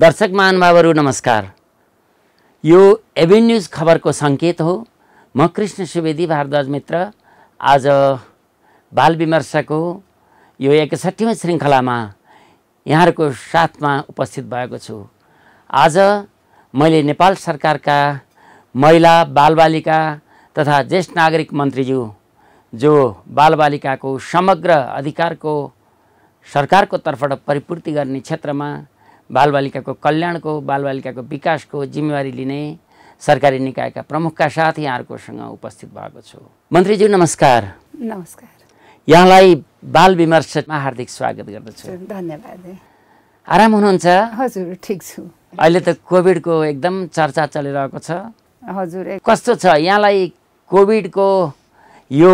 दर्शक महानुभावहरू नमस्कार यो एभेन्युज न्युज खबरको सङ्केत हो म कृष्ण सुवेदी भारद्वाज मित्र आज बाल विमर्शको यो एकसठीौँ श्रृङ्खलामा यहाँहरूको साथमा उपस्थित भएको छु आज मैले नेपाल सरकारका महिला बालबालिका तथा ज्येष्ठ नागरिक मन्त्रीज्यू जो बालबालिकाको समग्र अधिकारको सरकारको तर्फबाट परिपूर्ति गर्ने क्षेत्रमा बालबालिकाको कल्याणको बालबालिकाको विकासको जिम्मेवारी लिने सरकारी निकायका प्रमुखका साथ यहाँहरूकोसँग उपस्थित भएको छु मन्त्रीज्यू नमस्कार नमस्कार यहाँलाई बाल विमर्शमा हार्दिक स्वागत गर्दछु धन्यवाद आराम हुनुहुन्छ हजुर ठिक छु अहिले त कोभिडको एकदम चर्चा चलिरहेको छ हजुर कस्तो छ यहाँलाई कोभिडको यो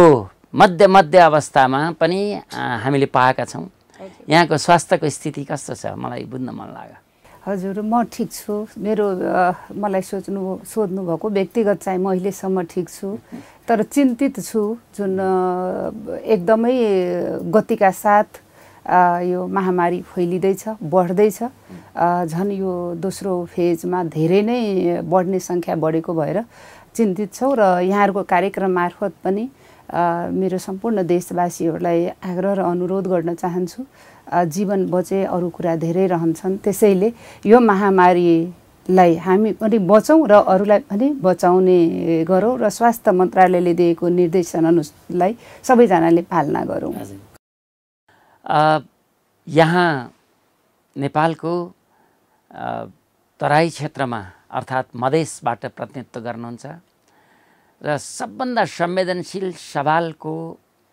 मध्य मध्य अवस्थामा पनि हामीले पाएका छौँ यहाँको स्वास्थ्यको स्थिति कस्तो छ मलाई बुझ्न मन लाग्यो हजुर म ठिक छु मेरो मलाई सोच्नु सोध्नु भएको व्यक्तिगत चाहिँ म अहिलेसम्म ठिक छु तर चिन्तित छु जुन एकदमै गतिका साथ यो महामारी फैलिँदैछ बढ्दैछ झन् यो दोस्रो फेजमा धेरै नै बढ्ने सङ्ख्या बढेको भएर चिन्तित छौँ र यहाँहरूको कार्यक्रम मार्फत पनि मेरो सम्पूर्ण देशवासीहरूलाई आग्रह र अनुरोध गर्न चाहन्छु जीवन बचे अरू कुरा धेरै रहन्छन् त्यसैले यो महामारीलाई हामी पनि बचौँ र अरूलाई पनि बचाउने गरौँ र स्वास्थ्य मन्त्रालयले दिएको निर्देशनलाई सबैजनाले पालना गरौँ यहाँ नेपालको तराई क्षेत्रमा अर्थात् मधेसबाट प्रतिनिधित्व गर्नुहुन्छ र सबभन्दा संवेदनशील सवालको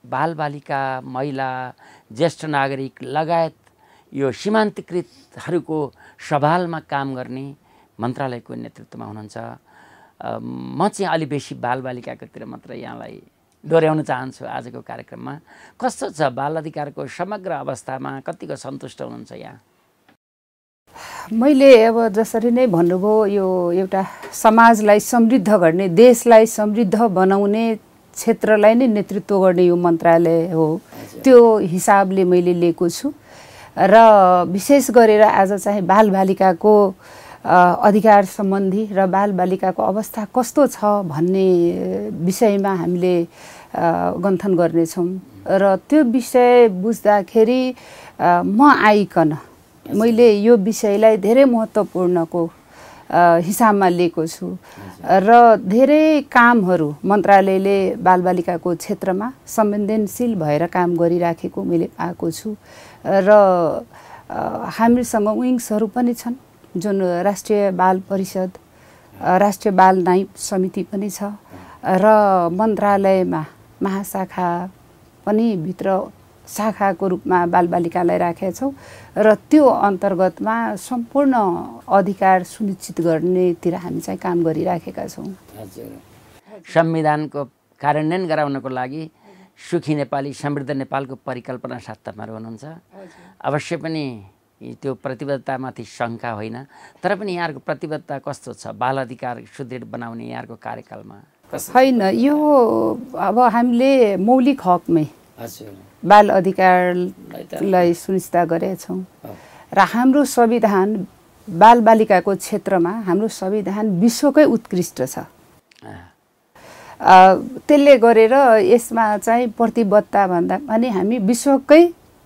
बालबालिका महिला ज्येष्ठ नागरिक लगायत यो सीमान्तकृतहरूको सवालमा काम गर्ने मन्त्रालयको नेतृत्वमा हुनुहुन्छ म चाहिँ अलि बेसी बालबालिकाकोतिर मात्र यहाँलाई डोर्याउन चाहन्छु आजको कार्यक्रममा कस्तो छ बाल अधिकारको समग्र अवस्थामा कतिको सन्तुष्ट हुनुहुन्छ यहाँ मैले अब जसरी नै भन्नुभयो यो एउटा समाजलाई समृद्ध गर्ने देशलाई समृद्ध बनाउने क्षेत्रलाई नै नेतृत्व गर्ने यो मन्त्रालय हो त्यो हिसाबले मैले लिएको छु र विशेष गरेर आज चाहिँ बालबालिकाको अधिकार सम्बन्धी र बालबालिकाको अवस्था कस्तो छ भन्ने विषयमा हामीले गन्थन गर्नेछौँ र त्यो विषय बुझ्दाखेरि म आइकन मैले यो विषयलाई धेरै महत्त्वपूर्णको हिसाबमा लिएको छु र धेरै कामहरू मन्त्रालयले बालबालिकाको क्षेत्रमा संवेदनशील भएर काम गरिराखेको मैले पाएको छु र हामीसँग विङ्सहरू पनि छन् जुन राष्ट्रिय बाल परिषद राष्ट्रिय बाल नाइप समिति पनि छ र मन्त्रालयमा महाशाखा पनि भित्र शाखाको रूपमा बालबालिकालाई राखेका छौँ र त्यो अन्तर्गतमा सम्पूर्ण अधिकार सुनिश्चित गर्नेतिर हामी चाहिँ काम गरिराखेका छौँ संविधानको कार्यान्वयन गराउनको लागि सुखी नेपाली समृद्ध नेपालको परिकल्पना तपाईँहरू हुनुहुन्छ अवश्य पनि त्यो प्रतिबद्धतामाथि शङ्का होइन तर पनि यहाँहरूको प्रतिबद्धता कस्तो छ बाल अधिकार सुदृढ बनाउने यहाँहरूको कार्यकालमा होइन यो अब हामीले मौलिक हकमै बाल अधिकारलाई सुनिश्चित गरेछौँ र हाम्रो संविधान बालबालिकाको क्षेत्रमा हाम्रो संविधान विश्वकै उत्कृष्ट छ त्यसले गरेर यसमा चाहिँ प्रतिबद्धता भन्दा पनि हामी विश्वकै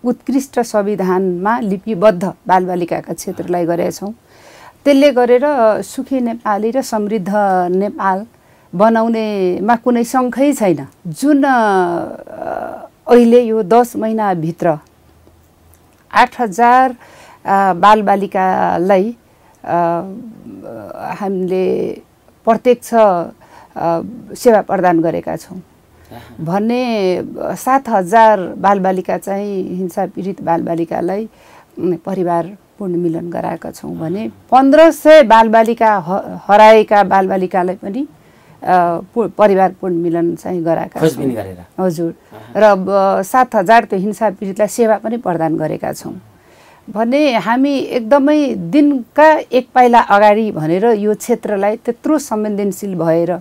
उत्कृष्ट संविधानमा लिपिबद्ध बालबालिकाका क्षेत्रलाई गरेछौँ त्यसले गरेर सुखी नेपाली र समृद्ध नेपाल बनाउनेमा कुनै शङ्खै छैन जुन अहिले यो दस महिनाभित्र आठ हजार बालबालिकालाई हामीले प्रत्यक्ष सेवा प्रदान गरेका छौँ भने सात हजार बालबालिका चाहिँ हिंसा पीडित बालबालिकालाई परिवार मिलन गराएका छौँ भने पन्ध्र सय बालबालिका हराएका बालबालिकालाई पनि परिवार मिलन चाहिँ गराएका छौँ हजुर र सात हजार त्यो हिंसा पीडितलाई सेवा पनि प्रदान गरेका छौँ भने हामी एकदमै दिनका एक पाइला अगाडि भनेर यो क्षेत्रलाई त्यत्रो संवेदनशील भएर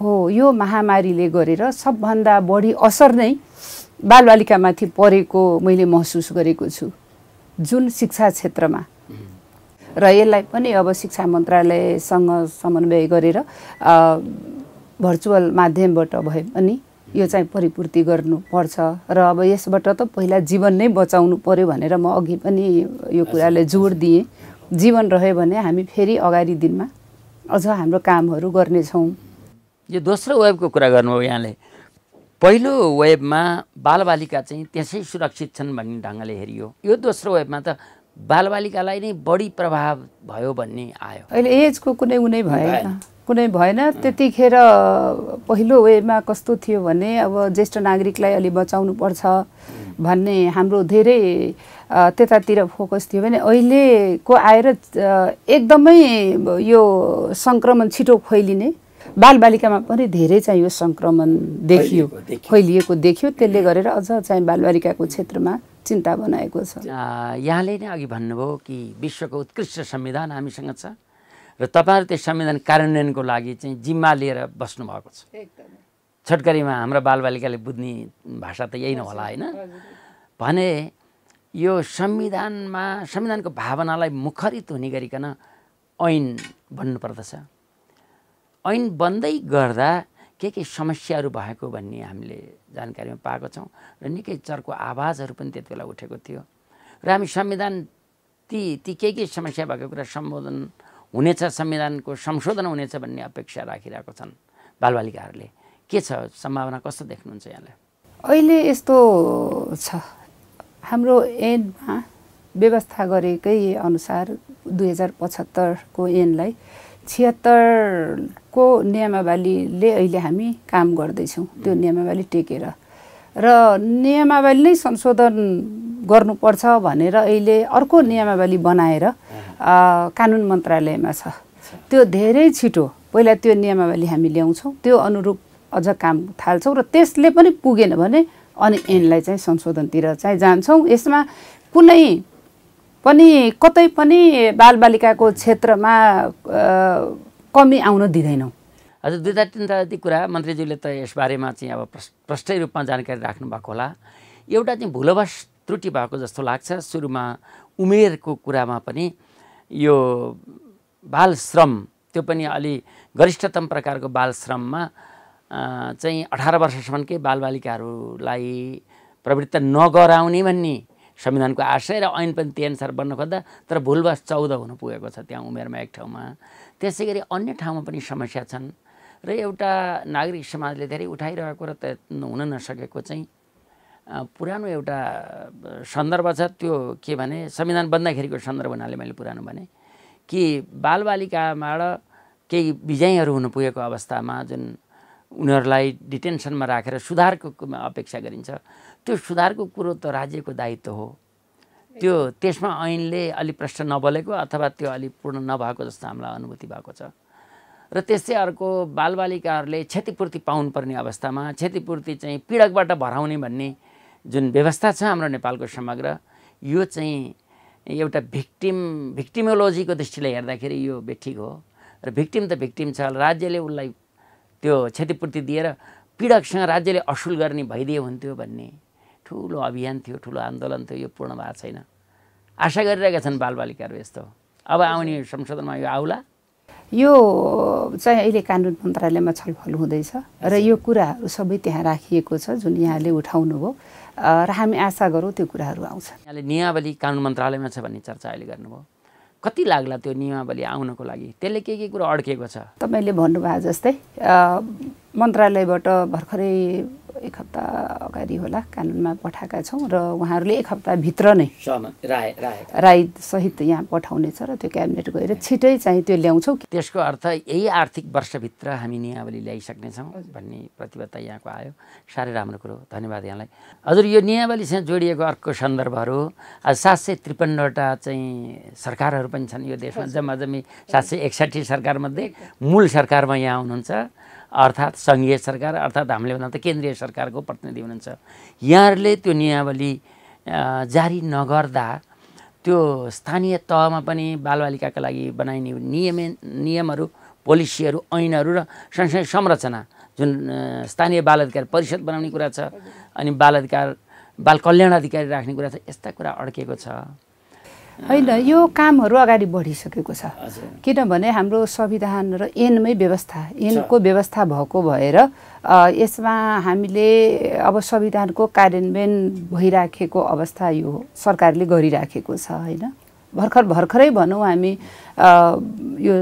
हो यो महामारीले गरेर सबभन्दा बढी असर नै बालबालिकामाथि परेको मैले महसुस गरेको छु जुन शिक्षा क्षेत्रमा र यसलाई पनि अब शिक्षा मन्त्रालयसँग समन्वय गरेर भर्चुअल माध्यमबाट भए पनि यो चाहिँ परिपूर्ति गर्नुपर्छ र अब यसबाट त पहिला जीवन नै बचाउनु पऱ्यो भनेर म अघि पनि यो कुराले जोड दिएँ जीवन रह्यो भने हामी फेरि अगाडि दिनमा अझ हाम्रो कामहरू गर्नेछौँ यो दोस्रो वेबको कुरा गर्नुभयो यहाँले पहिलो वेबमा बालबालिका चाहिँ त्यसै सुरक्षित छन् भन्ने ढङ्गले हेरियो यो दोस्रो वेबमा त बालबालिकालाई नै बढी प्रभाव भयो भन्ने आयो अहिले एजको कुनै उनी भएन कुनै भएन त्यतिखेर पहिलो वेमा कस्तो थियो भने अब ज्येष्ठ नागरिकलाई अलि बचाउनु पर्छ भन्ने हाम्रो धेरै त्यतातिर फोकस थियो भने अहिलेको आएर एकदमै यो सङ्क्रमण छिटो फैलिने बालबालिकामा पनि धेरै चाहिँ यो सङ्क्रमण देखियो फैलिएको देखियो त्यसले गरेर अझ चाहिँ बालबालिकाको क्षेत्रमा चिन्ता बनाएको छ यहाँले नै अघि भन्नुभयो कि विश्वको उत्कृष्ट संविधान हामीसँग छ र तपाईँहरू त्यो संविधान कार्यान्वयनको लागि चाहिँ जिम्मा लिएर बस्नुभएको छ छोटकरीमा हाम्रो बालबालिकाले बुझ्ने भाषा त यही नहोला होइन भने यो संविधानमा संविधानको भावनालाई मुखरित हुने गरिकन ऐन बन्नुपर्दछ ऐन बन्दै गर्दा के के समस्याहरू भएको भन्ने हामीले जानकारीमा पाएको छौँ र निकै चर्को आवाजहरू पनि त्यति बेला उठेको थियो र हामी संविधान ती ती के के समस्या भएको कुरा सम्बोधन हुनेछ संविधानको संशोधन हुनेछ भन्ने अपेक्षा राखिरहेको छन् बालबालिकाहरूले के छ सम्भावना कस्तो देख्नुहुन्छ यहाँलाई अहिले यस्तो छ हाम्रो एनमा व्यवस्था गरेकै अनुसार दुई हजार पचहत्तरको एनलाई छिहत्तरको नियमावलीले अहिले हामी काम गर्दैछौँ त्यो नियमावली टेकेर र नियमावली नै संशोधन गर्नुपर्छ भनेर अहिले अर्को नियमावली बनाएर कानुन मन्त्रालयमा छ त्यो धेरै छिटो पहिला त्यो नियमावली हामी ल्याउँछौँ त्यो अनुरूप अझ काम थाल्छौँ र त्यसले पनि पुगेन भने अनि एनलाई चाहिँ संशोधनतिर चाहिँ जान्छौँ यसमा कुनै पनि कतै पनि बालबालिकाको क्षेत्रमा कमी आउन दिँदैनौँ हजुर दुई हजार तिनवटा जति कुरा मन्त्रीज्यूले त यसबारेमा चाहिँ अब प्रष्टै रूपमा जानकारी राख्नु भएको होला एउटा चाहिँ भुलवश त्रुटि भएको जस्तो लाग्छ सुरुमा उमेरको कुरामा पनि यो बाल श्रम त्यो पनि अलि गरिष्ठतम प्रकारको बाल श्रममा चाहिँ अठार वर्षसम्मकै बालबालिकाहरूलाई प्रवृत्त नगराउने भन्ने संविधानको आशय र ऐन पनि त्यही अनुसार बन्न खोज्दा तर भुलवास चौध हुन पुगेको छ त्यहाँ उमेरमा एक ठाउँमा त्यसै गरी अन्य ठाउँमा पनि समस्या छन् र एउटा नागरिक समाजले धेरै उठाइरहेको र हुन नसकेको चाहिँ पुरानो एउटा सन्दर्भ छ त्यो के भने संविधान बन्दाखेरिको सन्दर्भ हुनाले मैले पुरानो भने कि बालबालिकाबाट केही बिजाइहरू हुन पुगेको अवस्थामा जुन उनीहरूलाई डिटेन्सनमा राखेर सुधारको अपेक्षा गरिन्छ त्यो सुधारको कुरो त राज्यको दायित्व हो त्यो त्यसमा ऐनले अलि प्रश्न नबोलेको अथवा त्यो अलि पूर्ण नभएको जस्तो हामीलाई अनुभूति भएको छ र त्यस्तै अर्को बालबालिकाहरूले क्षतिपूर्ति पाउनुपर्ने अवस्थामा क्षतिपूर्ति चाहिँ पीडकबाट भराउने भन्ने जुन व्यवस्था छ हाम्रो नेपालको समग्र यो चाहिँ एउटा भिक्टिम भिक्टिमोलोजीको दृष्टिले हेर्दाखेरि यो बेठिक हो र भिक्टिम त भिक्टिम छ राज्यले उसलाई त्यो क्षतिपूर्ति दिएर पीडकसँग राज्यले असुल गर्ने भइदिए हुन्थ्यो भन्ने ठुलो अभियान थियो ठुलो आन्दोलन थियो यो पूर्ण भएको छैन आशा गरिरहेका छन् बालबालिकाहरू यस्तो अब आउने संशोधनमा यो आउला यो चाहिँ अहिले कानुन मन्त्रालयमा छलफल हुँदैछ र यो कुराहरू सबै त्यहाँ राखिएको छ जुन यहाँले उठाउनुभयो र हामी आशा गरौँ त्यो कुराहरू आउँछ यहाँले नियावली कानुन मन्त्रालयमा छ भन्ने चर्चा अहिले गर्नुभयो कति लाग्ला त्यो नियमावली आउनको लागि त्यसले के के कुरा अड्केको छ तपाईँले भन्नुभयो जस्तै मन्त्रालयबाट भर्खरै एक हप्ता अगाडि होला कानुनमा पठाएका छौँ र उहाँहरूले एक हप्ताभित्र नै राय राय सहित यहाँ पठाउनेछ र त्यो क्याबिनेट गएर छिटै चाहिँ त्यो ल्याउँछौँ त्यसको अर्थ यही आर्थिक वर्षभित्र हामी नियावली ल्याइसक्नेछौँ भन्ने प्रतिबद्धता यहाँको आयो साह्रै राम्रो कुरो धन्यवाद यहाँलाई हजुर यो नियावलीसँग जोडिएको अर्को सन्दर्भहरू आज सात सय त्रिपन्नवटा चाहिँ सरकारहरू पनि छन् यो देशमा जम्मा जम्मी सात सय एकसाठी सरकारमध्ये मूल सरकारमा यहाँ आउनुहुन्छ अर्थात् सङ्घीय सरकार अर्थात् हामीले भन्दा त केन्द्रीय सरकारको प्रतिनिधि हुनुहुन्छ यहाँहरूले त्यो नियमावली जारी नगर्दा त्यो स्थानीय तहमा पनि बालबालिकाका लागि बनाइने नियम नियमहरू पोलिसीहरू ऐनहरू र सँगसँगै संरचना जुन स्थानीय बाल अधिकार परिषद बनाउने कुरा छ अनि बाल अधिकार बाल कल्याण अधिकारी राख्ने कुरा छ यस्ता कुरा अड्केको छ होइन यो कामहरू अगाडि बढिसकेको छ किनभने हाम्रो संविधान र ऐनमै व्यवस्था ऐनको व्यवस्था भएको भएर यसमा हामीले अब संविधानको कार्यान्वयन भइराखेको अवस्था यो सरकारले गरिराखेको छ होइन भर्खर भर्खरै भनौँ हामी यो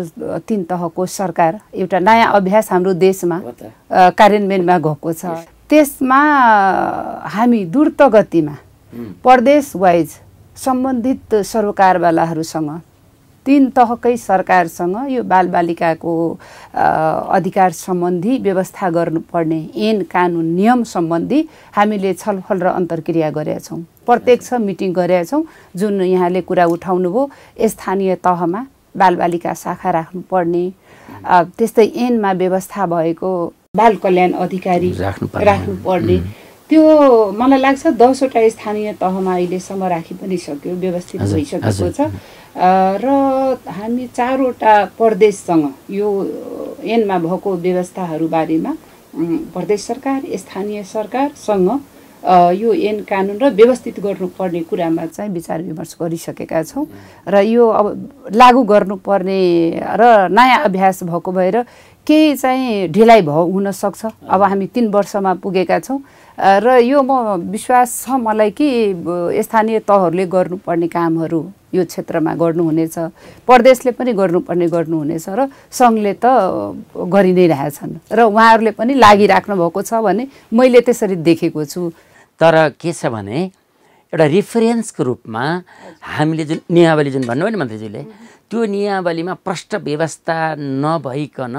तिन तहको सरकार एउटा नयाँ अभ्यास हाम्रो देशमा कार्यान्वयनमा गएको छ त्यसमा हामी द्रुत गतिमा प्रदेश वाइज सम्बन्धित सरोकारवालाहरूसँग तिन तहकै सरकारसँग यो बालबालिकाको अधिकार सम्बन्धी व्यवस्था गर्नुपर्ने ऐन कानुन नियम सम्बन्धी हामीले छलफल र अन्तर्क्रिया गरेका छौँ प्रत्यक्ष मिटिङ गरेका छौँ जुन यहाँले कुरा उठाउनुभयो स्थानीय तहमा बालबालिका शाखा राख्नुपर्ने त्यस्तै ऐनमा व्यवस्था भएको बाल कल्याण अधिकारी राख्नुपर्ने त्यो मलाई लाग्छ दसवटा स्थानीय तहमा अहिलेसम्म राखि पनि सक्यो व्यवस्थित भइसकेको छ र हामी चारवटा प्रदेशसँग यो एनमा भएको बारेमा प्रदेश सरकार स्थानीय सरकारसँग यो एन कानुन र व्यवस्थित गर्नुपर्ने कुरामा चाहिँ विचार विमर्श गरिसकेका छौँ र यो अब लागू गर्नुपर्ने र नयाँ अभ्यास भएको भएर केही चाहिँ ढिलाइ भयो हुनसक्छ अब हामी तिन वर्षमा पुगेका छौँ र यो म विश्वास छ मलाई कि स्थानीय तहहरूले गर्नुपर्ने कामहरू यो क्षेत्रमा गर्नुहुनेछ प्रदेशले पनि गर्नुपर्ने गर्नुहुनेछ र सङ्घले त गरि नै रहेछन् र उहाँहरूले पनि लागिराख्नु भएको छ भने मैले त्यसरी देखेको छु तर के छ भने एउटा रेफरेन्सको रूपमा हामीले जुन नियावली जुन भन्नुभयो नि मन्त्रीज्यूले त्यो नियावलीमा प्रष्ट व्यवस्था नभइकन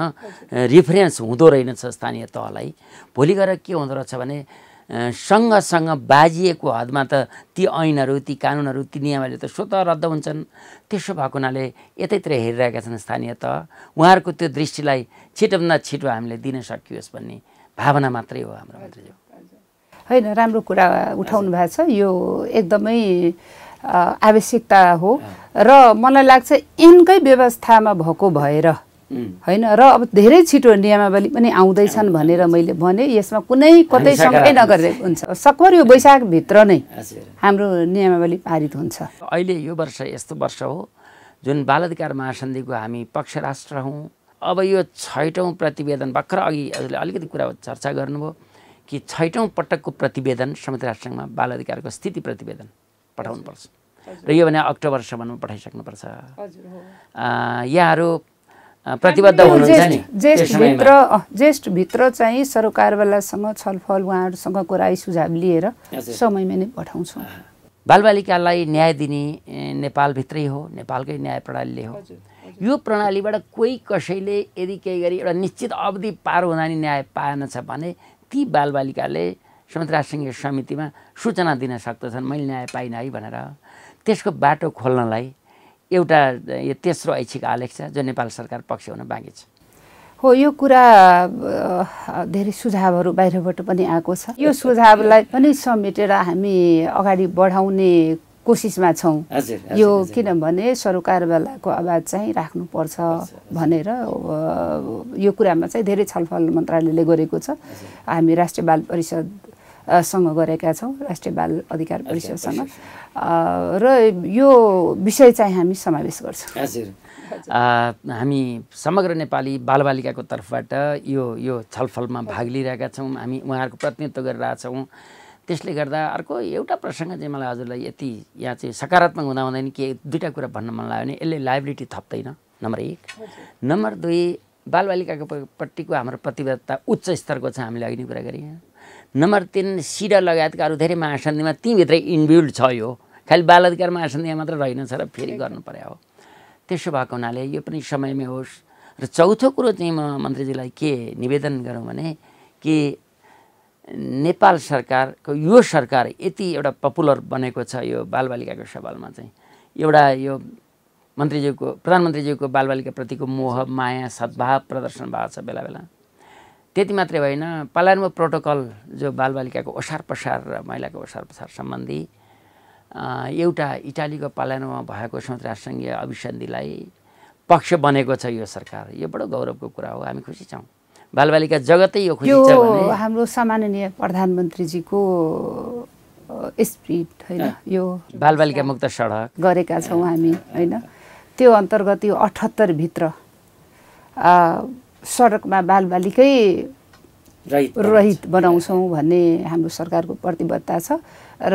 रेफरेन्स हुँदो रहेनछ स्थानीय तहलाई भोलि गएर के हुँदो रहेछ भने सँगसँग बाजिएको हदमा त ती ऐनहरू ती कानुनहरू ती नियमहरू त स्वतः रद्द हुन्छन् त्यसो भएको हुनाले यतैतिर हेरिरहेका छन् स्थानीय तह उहाँहरूको त्यो दृष्टिलाई छिटोभन्दा छिटो हामीले दिन सकियोस् भन्ने भावना मात्रै हो हाम्रो मन्त्रीज्यू होइन राम्रो कुरा उठाउनु भएको छ यो एकदमै आवश्यकता हो र मलाई लाग्छ यिनकै व्यवस्थामा भएको भएर होइन र अब धेरै छिटो नियमावली पनि आउँदैछन् भनेर मैले भने यसमा कुनै कतै सँगै नगरे हुन्छ सकभर यो वैशाखभित्र नै हाम्रो नियमावली पारित हुन्छ अहिले यो वर्ष यस्तो वर्ष हो जुन बाल अधिकार महासन्धिको हामी पक्ष राष्ट्र हौँ अब यो छैटौँ प्रतिवेदन भर्खर अघि हजुरले अलिकति कुरा चर्चा गर्नुभयो कि छैटौँ पटकको प्रतिवेदन संयुक्त राष्ट्रसङ्घमा बाल अधिकारको स्थिति प्रतिवेदन पठाउनुपर्छ र यो भने अक्टोबरसम्ममा पठाइसक्नुपर्छ यहाँहरू प्रतिबद्ध हुनुहुन्छ ज्येष्ठभित्र चाहिँ सरकारवालासँग छलफल उहाँहरूसँग कुरा सुझाव लिएर समयमा नै पठाउँछौँ बालबालिकालाई न्याय दिने नेपालभित्रै हो नेपालकै न्याय प्रणालीले हो यो प्रणालीबाट कोही कसैले यदि केही गरी एउटा निश्चित अवधि पार हुँदा नि न्याय पाएनछ भने ती बालबालिकाले समुद्रासङ्घीय समितिमा सूचना दिन सक्दछन् मैले न्याय पाइनँ है भनेर त्यसको बाटो खोल्नलाई एउटा यो तेस्रो ऐच्छिक आलेख छ जो नेपाल सरकार पक्ष हुन बाँकी छ हो यो कुरा धेरै सुझावहरू बाहिरबाट पनि आएको छ यो सुझावलाई पनि समेटेर हामी अगाडि बढाउने कोसिसमा छौँ यो किनभने सरकारवालाको आवाज चाहिँ राख्नुपर्छ भनेर यो कुरामा चाहिँ धेरै छलफल मन्त्रालयले गरेको छ हामी राष्ट्रिय बाल परिषद सँग गरेका छौँ राष्ट्रिय बाल अधिकार परिषदसँग र यो विषय चाहिँ हामी समावेश गर्छौँ हजुर हामी समग्र नेपाली बालबालिकाको तर्फबाट यो यो छलफलमा भाग लिइरहेका छौँ हामी उहाँहरूको प्रतिनिधित्व गरिरहेछौँ त्यसले गर्दा अर्को एउटा प्रसङ्ग चाहिँ मलाई हजुरलाई यति यहाँ चाहिँ सकारात्मक हुँदा हुँदैन के दुईवटा कुरा भन्न मन लाग्यो भने यसले लाइबिलिटी थप्दैन नम्बर एक नम्बर दुई बालबालिकाको पट्टिको हाम्रो प्रतिबद्धता उच्च स्तरको छ हामीले अघि नै कुरा गऱ्यौँ नम्बर तिन सिडा लगायतका अरू धेरै महासन्धिमा तीभित्रै इन्भ्युल्ड छ यो खालि बाल अधिकार महासन्धिमा मात्र रहेन छ र फेरि गर्नु पर्यो हो त्यसो भएको हुनाले यो पनि समयमै होस् र चौथो कुरो चाहिँ म मन्त्रीजीलाई के निवेदन गरौँ भने कि नेपाल सरकारको यो सरकार यति एउटा पपुलर बनेको छ यो बालबालिकाको सवालमा चाहिँ एउटा यो मन्त्रीज्यूको प्रधानमन्त्रीज्यूको बालबालिकाप्रतिको मोह माया सद्भाव प्रदर्शन भएको छ बेला बेला त्यति मात्रै होइन पलायनमा प्रोटोकल जो बालबालिकाको ओसार पसार र महिलाको ओसार पसार सम्बन्धी एउटा इटालीको पलायनमा भएको संयुक्त राष्ट्रसङ्घीय अभिसन्धिलाई पक्ष बनेको छ यो सरकार यो बडो गौरवको कुरा हो हामी खुसी छौँ बालबालिका जगतै यो खोजिन्छ भने हाम्रो सम्माननीय प्रधानमन्त्रीजीको स्पिड होइन यो बालबालिका मुक्त सडक गरेका छौँ हामी होइन त्यो अन्तर्गत यो अठहत्तरभित्र सडकमा बालबालिकै रहित बनाउँछौँ भन्ने हाम्रो सरकारको प्रतिबद्धता छ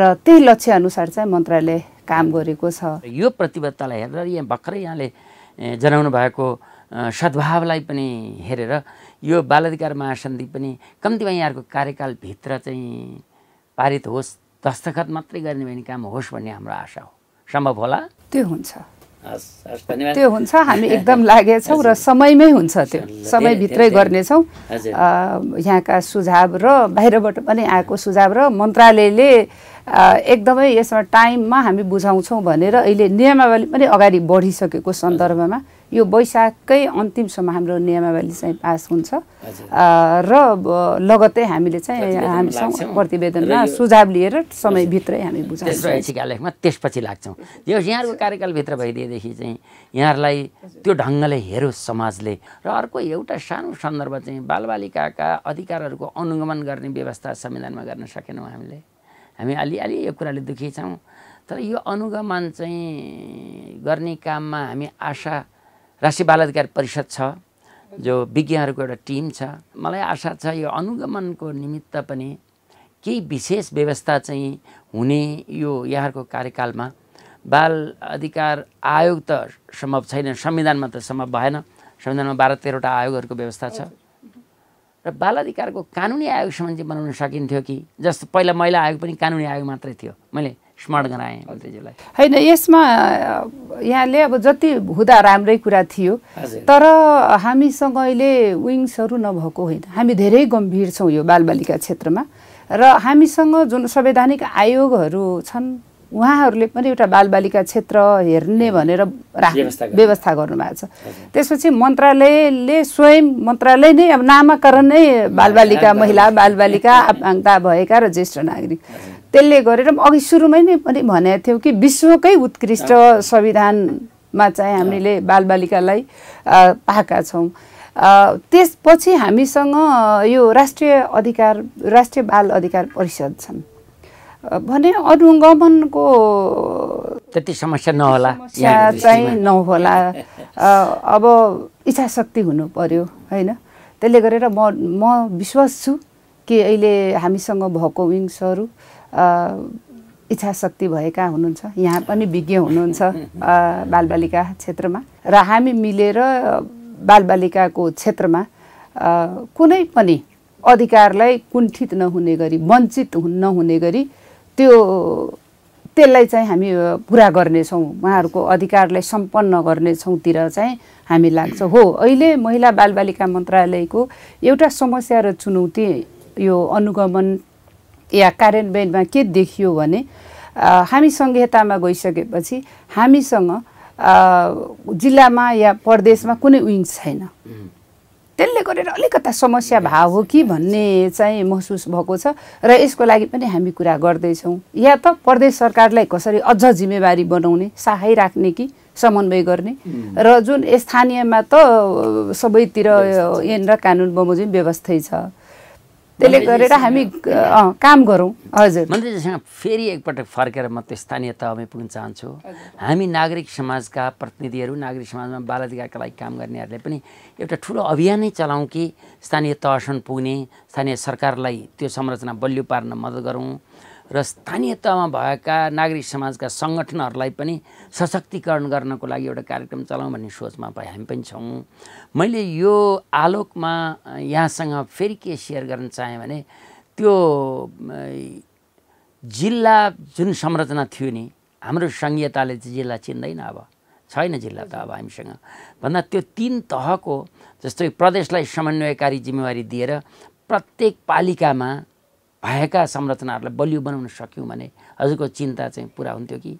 र त्यही लक्ष्य अनुसार चाहिँ मन्त्रालय काम गरेको छ यो प्रतिबद्धतालाई हेरेर यहाँ भर्खरै यहाँले जनाउनु भएको सद्भावलाई पनि हेरेर यो बाल अधिकार महासन्धि पनि कम्तीमा यहाँहरूको कार्यकालभित्र चाहिँ पारित होस् दस्तखत मात्रै गर्ने भने काम होस् भन्ने हाम्रो आशा हो सम्भव होला त्यो हुन्छ त्यो हुन्छ हामी एकदम लागेछौँ र समयमै हुन्छ त्यो समयभित्रै गर्नेछौँ यहाँका सुझाव र बाहिरबाट पनि आएको सुझाव र मन्त्रालयले एकदमै यसमा टाइममा हामी बुझाउँछौँ भनेर अहिले नियमावली पनि अगाडि बढिसकेको सन्दर्भमा यो वैशाखकै अन्तिमसम्म हाम्रो नियमावली चाहिँ पास हुन्छ र लगत्तै हामीले चाहिँ हामीसँग प्रतिवेदनमा सुझाव लिएर समयभित्रै हामी बुझाउँछौँ त्यसपछि लाग्छौँ यो यहाँहरूको कार्यकालभित्र भइदिएदेखि चाहिँ यहाँहरूलाई त्यो ढङ्गले हेरोस् समाजले र अर्को एउटा सानो सन्दर्भ चाहिँ बालबालिकाका अधिकारहरूको अनुगमन गर्ने व्यवस्था संविधानमा गर्न सकेनौँ हामीले हामी अलिअलि यो कुराले दुखी छौँ तर यो अनुगमन चाहिँ गर्ने काममा हामी आशा राष्ट्रिय बाल अधिकार परिषद छ जो विज्ञहरूको एउटा टिम छ मलाई आशा छ यो अनुगमनको निमित्त पनि केही विशेष व्यवस्था चाहिँ हुने यो यहाँहरूको कार्यकालमा बाल अधिकार आयोग त सम्भव छैन संविधानमा त सम्भव भएन संविधानमा बाह्र तेह्रवटा आयोगहरूको व्यवस्था छ र बाल अधिकारको कानुनी आयोगसम्म चाहिँ बनाउन सकिन्थ्यो कि जस्तो पहिला महिला आयोग पनि कानुनी आयोग मात्रै थियो मैले स्मरण गराएँ मन्त्रीज्यूलाई होइन यसमा यहाँले अब जति हुँदा राम्रै कुरा थियो तर हामीसँग अहिले विङ्सहरू नभएको होइन हामी धेरै गम्भीर छौँ यो बालबालिका क्षेत्रमा र हामीसँग जुन संवैधानिक आयोगहरू छन् उहाँहरूले पनि एउटा बालबालिका क्षेत्र हेर्ने भनेर राख व्यवस्था गर्नुभएको छ त्यसपछि मन्त्रालयले स्वयं मन्त्रालय नै अब नामाकरण नै बालबालिका महिला बालबालिका आपाङ्ता भएका र ज्येष्ठ नागरिक त्यसले गरेर अघि सुरुमै नै पनि भनेको थियौँ कि विश्वकै उत्कृष्ट संविधानमा चाहिँ हामीले बालबालिकालाई पाएका छौँ त्यसपछि हामीसँग यो राष्ट्रिय अधिकार राष्ट्रिय बाल अधिकार परिषद छन् भने अनुगमनको त्यति समस्या नहोला चाहिँ नहोला अब इच्छा शक्ति हुनु पर्यो होइन त्यसले गरेर म म विश्वास छु कि अहिले हामीसँग भएको विङ्सहरू इच्छा शक्ति भएका हुनुहुन्छ यहाँ पनि विज्ञ हुनुहुन्छ बालबालिका क्षेत्रमा र हामी मिलेर बालबालिकाको क्षेत्रमा कुनै पनि अधिकारलाई कुण्ठित नहुने गरी वञ्चित नहुने गरी त्यो त्यसलाई चाहिँ हामी पुरा गर्नेछौँ उहाँहरूको अधिकारलाई सम्पन्न गर्नेछौँतिर चाहिँ हामी लाग्छ हो अहिले महिला बालबालिका मन्त्रालयको एउटा समस्या र चुनौती यो अनुगमन या कार्यान्वयनमा के देखियो भने हामी सङ्घीयतामा गइसकेपछि हामीसँग जिल्लामा या प्रदेशमा कुनै विङ्स छैन त्यसले गरेर अलिकता समस्या भाव हो कि भन्ने चाहिँ महसुस भएको छ र यसको लागि पनि हामी कुरा गर्दैछौँ या त प्रदेश सरकारलाई कसरी अझ जिम्मेवारी बनाउने सहाय राख्ने कि समन्वय गर्ने hmm. र जुन स्थानीयमा त सबैतिर ऐन र कानुन बमोजिम व्यवस्थै छ त्यसले गरेर हामी काम गरौँ हजुर मन्त्रीजीसँग फेरि एकपटक फर्केर म त्यो स्थानीय तहमै पुग्न चाहन्छु हामी नागरिक समाजका प्रतिनिधिहरू नागरिक समाजमा बाल अधिकारका लागि काम गर्नेहरूले पनि एउटा ठुलो अभियानै चलाउँ कि स्थानीय तहसम्म पुग्ने स्थानीय सरकारलाई त्यो संरचना बलियो पार्न मद्दत गरौँ र स्थानीय तहमा भएका नागरिक समाजका सङ्गठनहरूलाई पनि सशक्तिकरण गर्नको लागि एउटा कार्यक्रम चलाउँ भन्ने सोचमा भए हामी पनि छौँ मैले यो आलोकमा यहाँसँग फेरि के सेयर गर्न चाहेँ भने त्यो जिल्ला जुन संरचना थियो नि हाम्रो सङ्घीयताले चाहिँ जिल्ला चिन्दैन अब छैन जिल्ला त अब हामीसँग भन्दा त्यो तिन तहको जस्तै प्रदेशलाई समन्वयकारी जिम्मेवारी दिएर प्रत्येक पालिकामा भएका संरचनाहरूलाई बलियो बनाउन सक्यौँ भने हजुरको चिन्ता चाहिँ पुरा हुन्थ्यो कि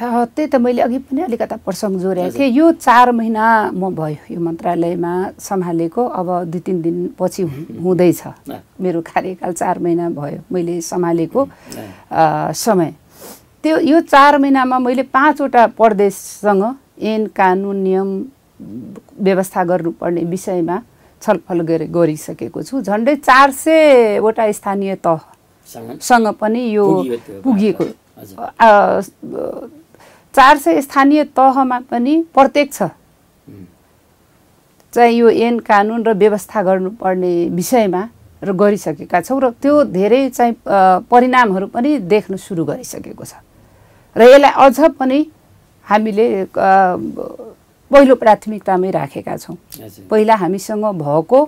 त्यही त मैले अघि पनि अलिकता प्रसङ्ग जोडेको थिएँ यो चार महिना म भयो यो मन्त्रालयमा सम्हालेको अब दुई तिन दिनपछि हुँदैछ मेरो कार्यकाल चार महिना भयो मैले सम्हालेको समय त्यो यो चार महिनामा मैले पाँचवटा प्रदेशसँग ऐन कानुन नियम व्यवस्था गर्नुपर्ने विषयमा छलफल गरे गरिसकेको छु झन्डै चार सयवटा स्थानीय तहसँग पनि यो पुगिएको चार सय स्थानीय तहमा पनि प्रत्येक छ चाहिँ यो एन कानुन र व्यवस्था गर्नुपर्ने विषयमा र गरिसकेका छौँ र त्यो धेरै चाहिँ परिणामहरू पनि देख्न सुरु गरिसकेको छ र यसलाई अझ पनि हामीले पहिलो प्राथमिकतामै राखेका छौँ पहिला हामीसँग भएको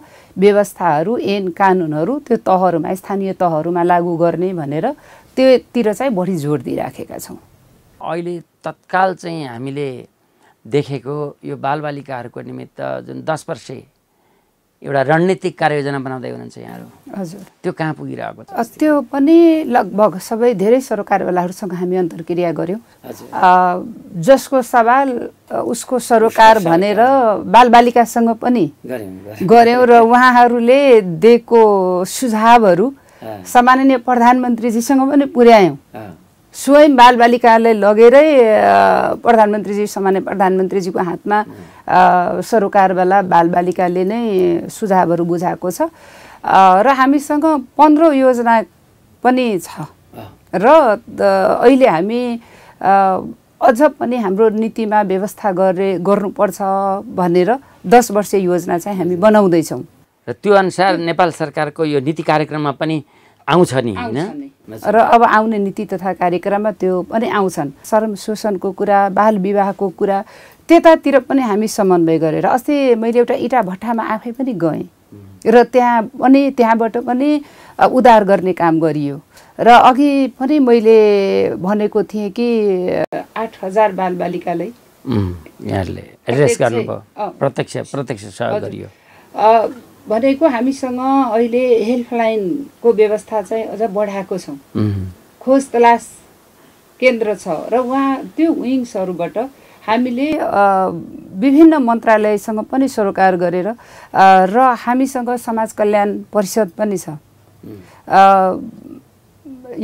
व्यवस्थाहरू एन कानुनहरू त्यो तहहरूमा स्थानीय तहहरूमा लागू गर्ने भनेर त्योतिर चाहिँ बढी जोड दिइराखेका छौँ अहिले तत्काल चाहिँ हामीले देखेको यो बालबालिकाहरूको निमित्त जुन दस वर्षे एउटा रणनीतिक कार्ययोजना बनाउँदै हुनुहुन्छ यहाँहरू हजुर त्यो कहाँ पुगिरहेको छ त्यो पनि लगभग सबै धेरै सरोकारवालाहरूसँग हामी अन्तर्क्रिया गऱ्यौँ जसको सवाल उसको सरोकार भनेर बालबालिकासँग पनि गऱ्यौँ र उहाँहरूले दिएको सुझावहरू सामान्य प्रधानमन्त्रीजीसँग पनि पुर्यायौँ स्वयं बालबालिकालाई लगेरै प्रधानमन्त्रीजी सामान्य प्रधानमन्त्रीजीको हातमा सरोकारवाला बालबालिकाले नै सुझावहरू बुझाएको छ र हामीसँग पन्ध्र योजना पनि छ र अहिले हामी अझ पनि हाम्रो नीतिमा व्यवस्था गरे गर्नुपर्छ भनेर दस वर्षीय योजना चाहिँ हामी बनाउँदैछौँ र त्यो अनुसार नेपाल सरकारको यो नीति कार्यक्रममा पनि आउँछ नि होइन र अब आउने नीति तथा कार्यक्रममा त्यो पनि आउँछन् श्रम शोषणको कुरा बाल विवाहको कुरा त्यतातिर पनि हामी समन्वय गरेर अस्ति मैले एउटा इँटा भट्टामा आफै पनि गएँ र त्यहाँ पनि त्यहाँबाट पनि उधार गर्ने काम गरियो र अघि पनि मैले भनेको थिएँ कि आठ हजार बालबालिकालाई प्रत्यक्ष प्रत्यक्ष सहयोग गरियो भनेको हामीसँग अहिले हेल्पलाइनको व्यवस्था चाहिँ अझ बढाएको छौँ खोज तलास केन्द्र छ र उहाँ त्यो विङ्सहरूबाट हामीले विभिन्न मन्त्रालयसँग पनि सरोकार गरेर र हामीसँग समाज कल्याण परिषद पनि छ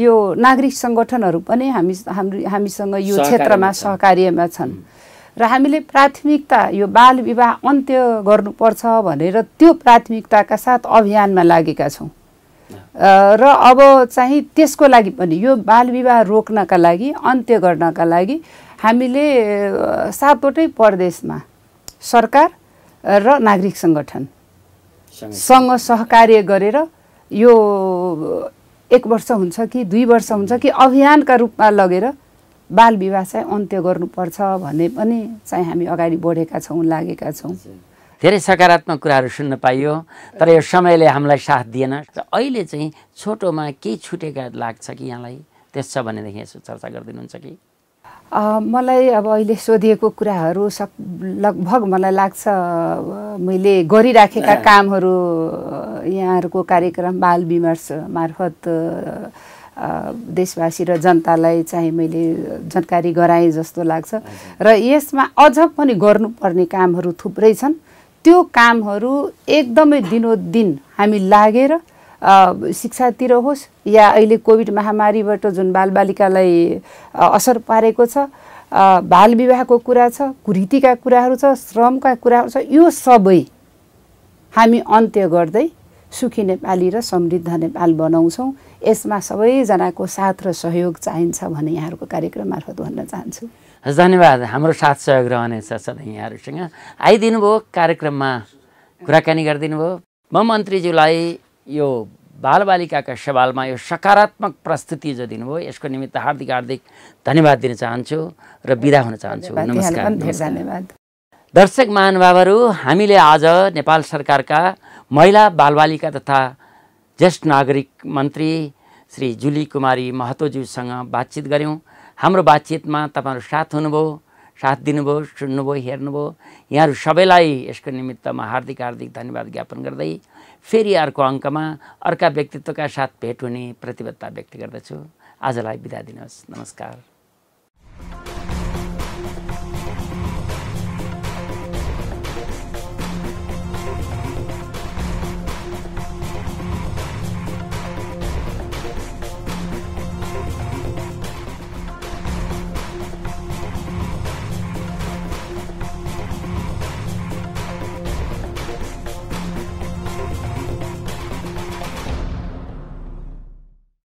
यो नागरिक सङ्गठनहरू पनि हामी हाम्रो हामीसँग यो क्षेत्रमा सहकार्यमा छन् र हामीले प्राथमिकता यो बाल विवाह अन्त्य गर्नुपर्छ भनेर त्यो प्राथमिकताका साथ अभियानमा लागेका छौँ र अब चाहिँ त्यसको लागि पनि यो बाल विवाह रोक्नका लागि अन्त्य गर्नका लागि हामीले सातवटै प्रदेशमा सरकार र नागरिक सङ्गठनसँग सहकार्य गरेर यो एक वर्ष हुन्छ कि दुई वर्ष हुन्छ कि अभियानका रूपमा लगेर बाल विवाह चाहिँ अन्त्य गर्नुपर्छ भन्ने पनि चाहिँ हामी अगाडि बढेका छौँ लागेका छौँ धेरै सकारात्मक कुराहरू सुन्न पाइयो तर यो समयले हामीलाई साथ दिएन र अहिले चाहिँ छोटोमा केही छुटेका लाग्छ कि यहाँलाई त्यस छ भनेदेखि यसो चर्चा गरिदिनुहुन्छ कि मलाई अब अहिले सोधिएको कुराहरू सब लगभग मलाई लाग्छ मैले गरिराखेका कामहरू यहाँहरूको कार्यक्रम बाल विमर्श मार्फत देशवासी र जनतालाई चाहिँ मैले जानकारी गराएँ जस्तो लाग्छ र यसमा अझ पनि गर्नुपर्ने कामहरू थुप्रै छन् त्यो कामहरू एकदमै दिनोदिन हामी लागेर शिक्षातिर होस् या अहिले कोभिड महामारीबाट जुन बालबालिकालाई असर पारेको छ बाल विवाहको कुरा छ कुरीतिका कुराहरू छ श्रमका कुराहरू छ यो सबै हामी अन्त्य गर्दै सुखी नेपाली र समृद्ध नेपाल बनाउँछौँ यसमा सबैजनाको साथ र सहयोग चाहिन्छ भने यहाँहरूको कार्यक्रम मार्फत भन्न चाहन्छु हजुर धन्यवाद हाम्रो साथ सहयोग रहनेछ सधैँ यहाँहरूसँग आइदिनु भयो कार्यक्रममा कुराकानी गरिदिनु भयो म मन्त्रीज्यूलाई यो बालबालिकाका सवालमा यो सकारात्मक प्रस्तुति जो दिनुभयो यसको निमित्त हार्दिक हार्दिक धन्यवाद दिन चाहन्छु र बिदा हुन चाहन्छु नमस्कार धन्यवाद दर्शक महानुभावहरू हामीले आज नेपाल सरकारका महिला बालबालिका तथा ज्येष्ठ नागरिक मन्त्री श्री जुली कुमारी महतोज्यूसँग बातचित गऱ्यौँ हाम्रो बातचितमा तपाईँहरू साथ हुनुभयो साथ दिनुभयो सुन्नुभयो हेर्नुभयो यहाँहरू सबैलाई यसको निमित्त म हार्दिक हार्दिक धन्यवाद ज्ञापन गर्दै फेरि अर्को अङ्कमा अर्का व्यक्तित्वका साथ भेट हुने प्रतिबद्धता व्यक्त गर्दछु आजलाई बिदा दिनुहोस् नमस्कार